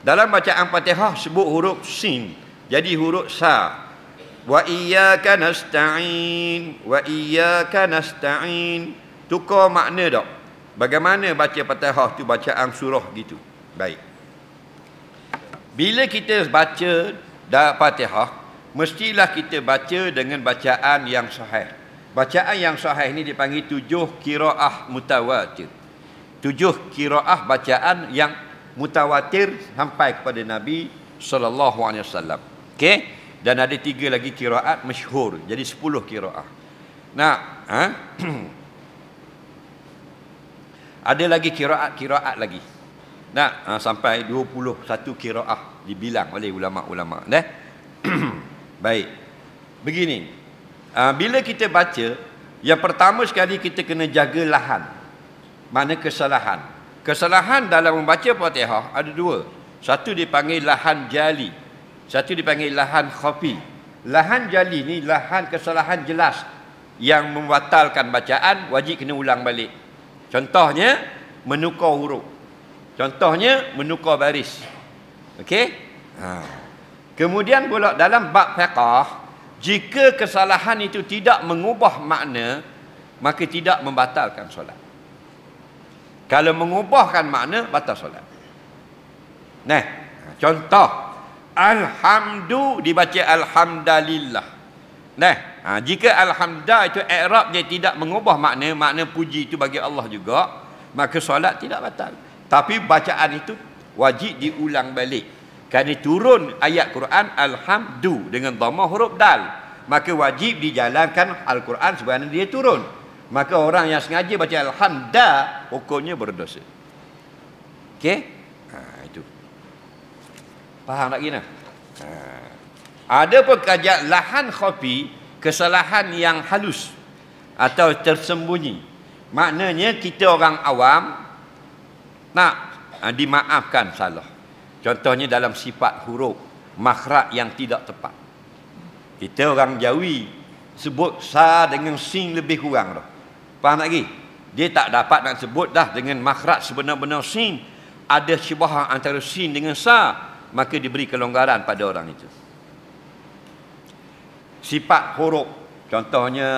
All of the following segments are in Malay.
Dalam bacaan Fatihah sebut huruf sin jadi huruf sa. Wa iyyaka nasta'in wa iyyaka nasta'in. Tukar makna dak? Bagaimana baca Fatihah tu bacaan surah gitu? Baik. Bila kita baca dak Fatihah, mestilah kita baca dengan bacaan yang sahih. Bacaan yang sahih ini dipanggil tujuh kiraah mutawatir. Tujuh kiraah bacaan yang mutawatir sampai kepada Nabi sallallahu alaihi wasallam. Okey. Dan ada tiga lagi kiraat masyhur. Jadi sepuluh kiraat. Nah, ha? ada lagi kiraat-kiraat lagi. Nah, ha, sampai satu kiraat dibilang oleh ulama-ulama, neh. Baik. Begini. Ha, bila kita baca, yang pertama sekali kita kena jaga lahan. Mana kesalahan? Kesalahan dalam membaca Fatihah ada dua. Satu dipanggil lahan jali. Satu dipanggil lahan khafi. Lahan jali ni lahan kesalahan jelas yang membatalkan bacaan wajib kena ulang balik. Contohnya menukar huruf. Contohnya menukar baris. Okey? Ha. Kemudian pula dalam bab fiqh jika kesalahan itu tidak mengubah makna maka tidak membatalkan solat. Kalau mengubahkan makna batal solat. Nah, contoh alhamdu dibaca alhamdalillah. Nah, ha, jika alhamda itu i'rab dia tidak mengubah makna, makna puji itu bagi Allah juga, maka solat tidak batal. Tapi bacaan itu wajib diulang balik. Kerana turun ayat Quran alhamdu dengan dhamma huruf dal, maka wajib dijalankan Al-Quran sebagaimana dia turun. Maka orang yang sengaja baca alhamda pokoknya berdosa. Okey? Ha itu. Faham tak kena? Ha. Ada pekerja lahan khafi, kesalahan yang halus atau tersembunyi. Maknanya kita orang awam nak ha, dimaafkan salah. Contohnya dalam sifat huruf makhraj yang tidak tepat. Kita orang Jawi sebut sa dengan sing lebih kurang tu. Faham tak lagi? dia tak dapat nak sebut dah dengan makhraj sebenar-benar sin ada syubah antara sin dengan sa maka diberi kelonggaran pada orang itu sifat huruf contohnya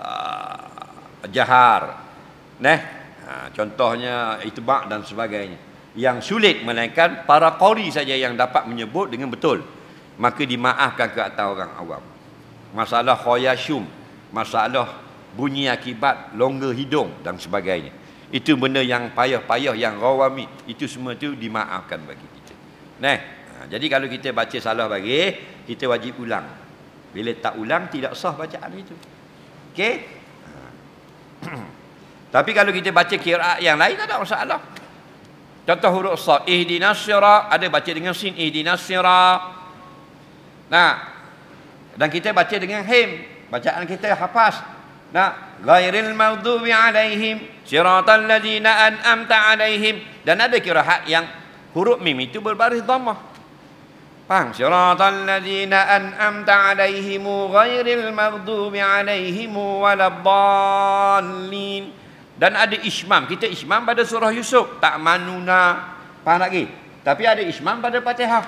ah, jahar neh ha, contohnya itibak dan sebagainya yang sulit melainkan para qori saja yang dapat menyebut dengan betul maka dimaafkan ke atas orang awam masalah khoyashum masalah bunyi akibat longgar hidung dan sebagainya. Itu benda yang payah-payah yang rawami. Itu semua tu dimaafkan bagi kita. Nah, ha, jadi kalau kita baca salah bagi, kita wajib ulang. Bila tak ulang tidak sah bacaan itu. Okey? Ha. Tapi kalau kita baca qiraat yang lain tak ada masalah. Contoh huruf sa, ihdinas ada baca dengan sin ihdinas Nah, dan kita baca dengan him, bacaan kita hafaz Nah, ghairil maghdubi alaihim siratal ladzina an'amta alaihim dan ada kira hak yang huruf mim itu berbaris dhammah. Faham? Siratal ladzina an'amta alaihim ghairil maghdubi alaihim waladdallin dan ada ismam. Kita ismam pada surah Yusuf. Tak manuna. Faham lagi? Tapi ada ismam pada Fatihah.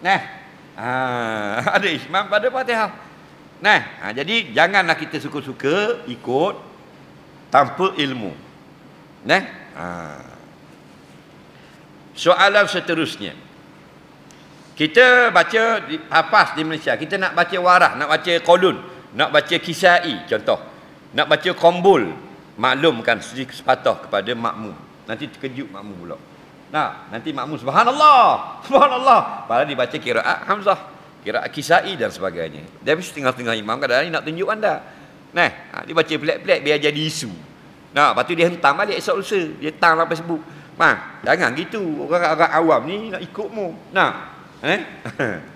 Nah. Ha, ada ismam pada Fatihah. Nah, ha, jadi janganlah kita suka-suka ikut tanpa ilmu. Nah. Ha. Soalan seterusnya. Kita baca di hafaz di Malaysia. Kita nak baca warah, nak baca kolun, nak baca kisai contoh. Nak baca kombul. Maklumkan sepatah kepada makmu. Nanti terkejut makmu pula. Nah, nanti makmu subhanallah. Subhanallah. Padahal dibaca kiraat hamzah kira kisai dan sebagainya. Dia mesti tengah-tengah imam kadang ni nak tunjuk anda. Nah, ha, dia baca pelik-pelik biar jadi isu. Nah, lepas dia hentam balik esok lusa. Dia hentam lah sebut, Mah, jangan gitu. Orang-orang awam ni nak ikut mu. Nah. Eh?